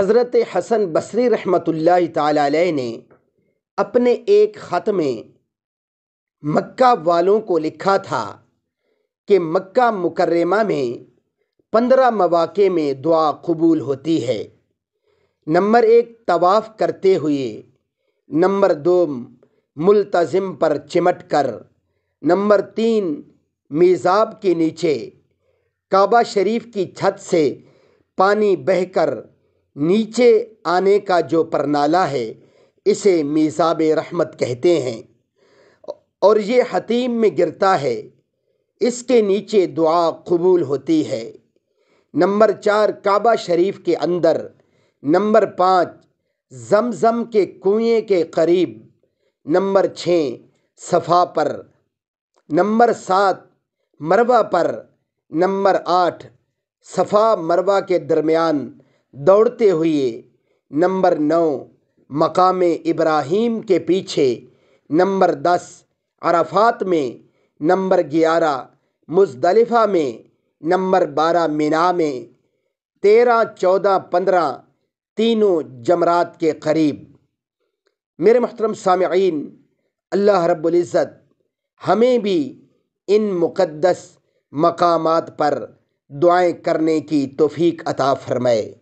حضرت حسن بصری رحمۃ اللہ تعالی اپنے ایک خط میں مکہ والوں کو لکھا تھا کہ مکہ مکرمہ میں پندرہ مواقع میں دعا قبول ہوتی ہے نمبر ایک طواف کرتے ہوئے نمبر دو ملتظم پر چمٹ کر نمبر تین میزاب کے نیچے کعبہ شریف کی چھت سے پانی بہہ کر نیچے آنے کا جو پرنالہ ہے اسے میزاب رحمت کہتے ہیں اور یہ حتیم میں گرتا ہے اس کے نیچے دعا قبول ہوتی ہے نمبر چار کعبہ شریف کے اندر نمبر پانچ زمزم کے کنویں کے قریب نمبر چھ صفا پر نمبر سات مروہ پر نمبر آٹھ صفا مروہ کے درمیان دوڑتے ہوئے نمبر نو مقام ابراہیم کے پیچھے نمبر دس عرفات میں نمبر گیارہ مزدلفہ میں نمبر بارہ منا میں تیرہ چودہ پندرہ تینوں جمرات کے قریب میرے محترم سامعین اللہ رب العزت ہمیں بھی ان مقدس مقامات پر دعائیں کرنے کی توفیق عطا فرمائے